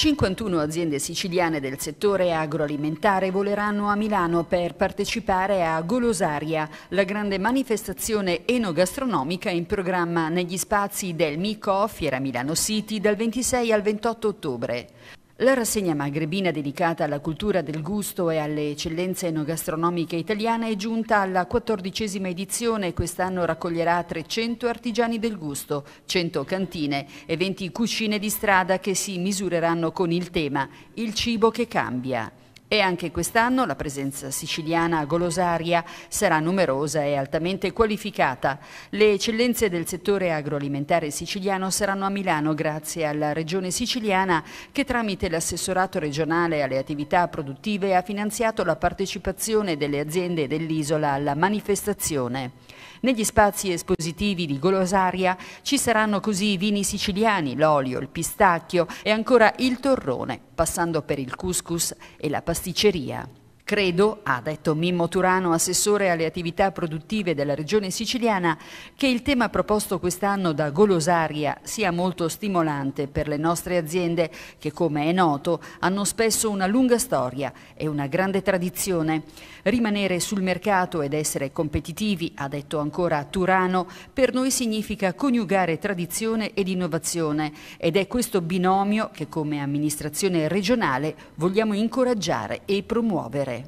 51 aziende siciliane del settore agroalimentare voleranno a Milano per partecipare a Golosaria, la grande manifestazione enogastronomica in programma negli spazi del Mico, Fiera Milano City, dal 26 al 28 ottobre. La rassegna magrebina dedicata alla cultura del gusto e alle eccellenze enogastronomiche italiane è giunta alla quattordicesima edizione e quest'anno raccoglierà 300 artigiani del gusto, 100 cantine e 20 cucine di strada che si misureranno con il tema Il cibo che cambia. E anche quest'anno la presenza siciliana a Golosaria sarà numerosa e altamente qualificata. Le eccellenze del settore agroalimentare siciliano saranno a Milano grazie alla Regione siciliana che tramite l'assessorato regionale alle attività produttive ha finanziato la partecipazione delle aziende dell'isola alla manifestazione. Negli spazi espositivi di Golosaria ci saranno così i vini siciliani, l'olio, il pistacchio e ancora il torrone, passando per il couscous e la pastella pasticceria. Credo, ha detto Mimmo Turano, assessore alle attività produttive della regione siciliana, che il tema proposto quest'anno da Golosaria sia molto stimolante per le nostre aziende che, come è noto, hanno spesso una lunga storia e una grande tradizione. Rimanere sul mercato ed essere competitivi, ha detto ancora Turano, per noi significa coniugare tradizione ed innovazione ed è questo binomio che come amministrazione regionale vogliamo incoraggiare e promuovere.